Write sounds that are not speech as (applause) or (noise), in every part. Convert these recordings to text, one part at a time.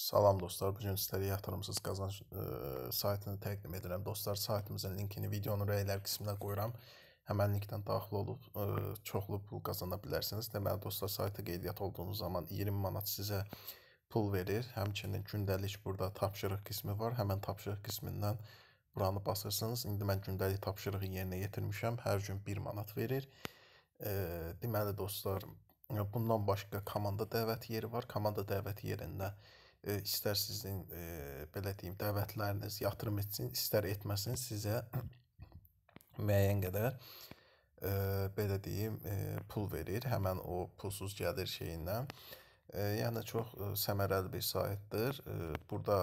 Salam dostlar, bu gün sizlərə yatırımsız qazanc ə, e, saytını təqdim edirəm. Dostlar, saytımızın linkini videonun rəylər qisminə qoyuram. Həmin linkdən daxil olub ə, e, çoxlu pul qazana bilərsiniz. Deməli dostlar, sayta qeydiyyat olduğunuz zaman 20 manat sizə pul verir. Həmçinin gündəlik burada tapşırıq qismi var. Həmin tapşırıq qismindən buranı basırsınız. İndi mən gündəlik tapşırığı yerinə yetirmişəm. Hər gün 1 manat verir. Ə, e, deməli dostlar, bundan başqa komanda dəvət yeri var. Komanda dəvət yerində e, istər sizin e, belə deyim dəvətləriniz yatırım etsin, istər etməsin sizə (clears throat) müəyyən qədər e, belə deyim e, pul verir. Həmin o pulsuz gəlir şeyindən. E, yəni çox e, səmərəli bir saytdır. E, burada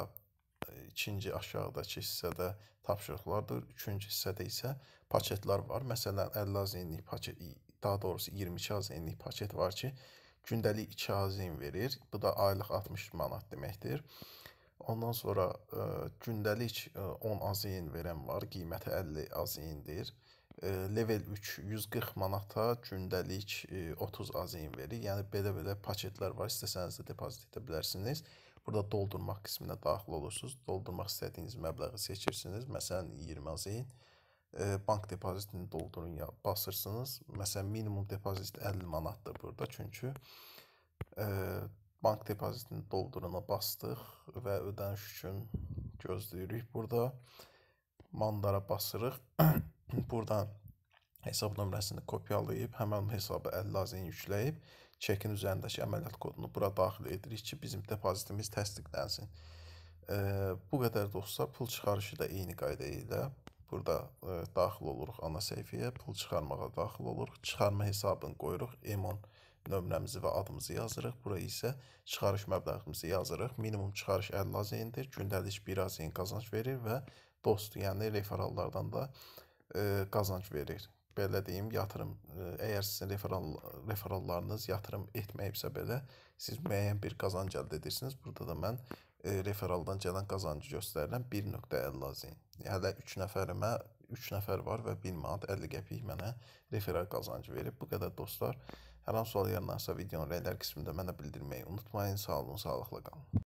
ikinci aşağıdakı hissədə tapşırıqlardır. Üçüncü hissədə isə paketlər var. Məsələn, 50 AZN-lik paket, daha doğrusu 22 AZN-lik paket var ki, gündəlik 2 azim verir. Bu da aylıq 60 manat deməkdir. Ondan sonra ə, e, gündəlik ə, 10 azin verən var, qiyməti 50 azindir. Ə, e, level 3 140 manata gündəlik ə, 30 azin verir. Yəni belə-belə paketlər var. İstəsəniz də depozit edə bilərsiniz. Burada doldurmaq qisminə daxil olursunuz. Doldurmaq istədiyiniz məbləği seçirsiniz. Məsələn 20 azin bank depozitini doldurun ya basırsınız. Məsələn minimum depozit 50 manatdır burada. Çünki e, bank depozitini dolduruna bastıq və ödəniş üçün gözləyirik. Burada mandara basırıq. (clears throat) Buradan hesab nömrəsini kopyalayıb həmin hesaba 50 azen yükləyib çekin üzərindəki əməliyyat kodunu bura daxil edirik ki, bizim depozitimiz təsdiqlənsin. E, bu qədər dostlar pul çıxarışı da eyni qayda ilə Burada ə, e, daxil oluruq ana səhifəyə, pul çıxarmağa daxil oluruq. Çıxarma hesabını qoyuruq. M10 nömrəmizi və adımızı yazırıq. Bura isə çıxarış məbləğimizi yazırıq. Minimum çıxarış 50 AZN-dir. Gündəlik 1 AZN qazanc verir və dost, yəni referallardan da ə, e, qazanc verir. Belə deyim, yatırım ə, e, əgər sizin referal referallarınız yatırım etməyibsə belə, siz müəyyən bir qazanc əldə edirsiniz. Burada da mən E, referaldan gələn qazancı göstərilən 1.50 azen. Hələ 3 nəfərimə 3 nəfər var və 1 manat 50 qəpik mənə referal qazancı verib. Bu qədər dostlar. Hər hansı sual yarınarsa videonun rəylər qismində mənə bildirməyi unutmayın. Sağ olun, sağlıqla qalın.